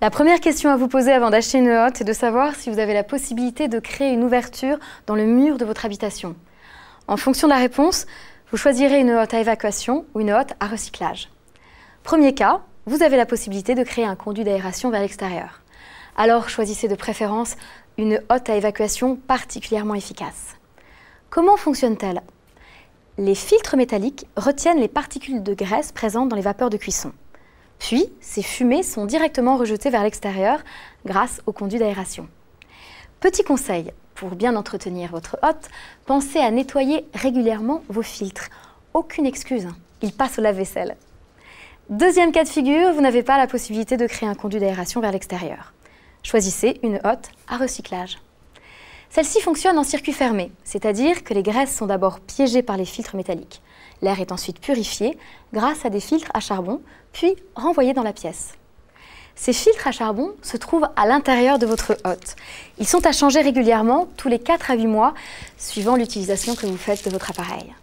La première question à vous poser avant d'acheter une hotte est de savoir si vous avez la possibilité de créer une ouverture dans le mur de votre habitation. En fonction de la réponse, vous choisirez une hotte à évacuation ou une hotte à recyclage. Premier cas, vous avez la possibilité de créer un conduit d'aération vers l'extérieur. Alors choisissez de préférence une hotte à évacuation particulièrement efficace. Comment fonctionne-t-elle Les filtres métalliques retiennent les particules de graisse présentes dans les vapeurs de cuisson. Puis, ces fumées sont directement rejetées vers l'extérieur grâce au conduit d'aération. Petit conseil, pour bien entretenir votre hotte, pensez à nettoyer régulièrement vos filtres. Aucune excuse, hein. ils passent au lave-vaisselle. Deuxième cas de figure, vous n'avez pas la possibilité de créer un conduit d'aération vers l'extérieur. Choisissez une hotte à recyclage. Celle-ci fonctionne en circuit fermé, c'est-à-dire que les graisses sont d'abord piégées par les filtres métalliques. L'air est ensuite purifié grâce à des filtres à charbon, puis renvoyé dans la pièce. Ces filtres à charbon se trouvent à l'intérieur de votre hotte. Ils sont à changer régulièrement, tous les 4 à 8 mois, suivant l'utilisation que vous faites de votre appareil.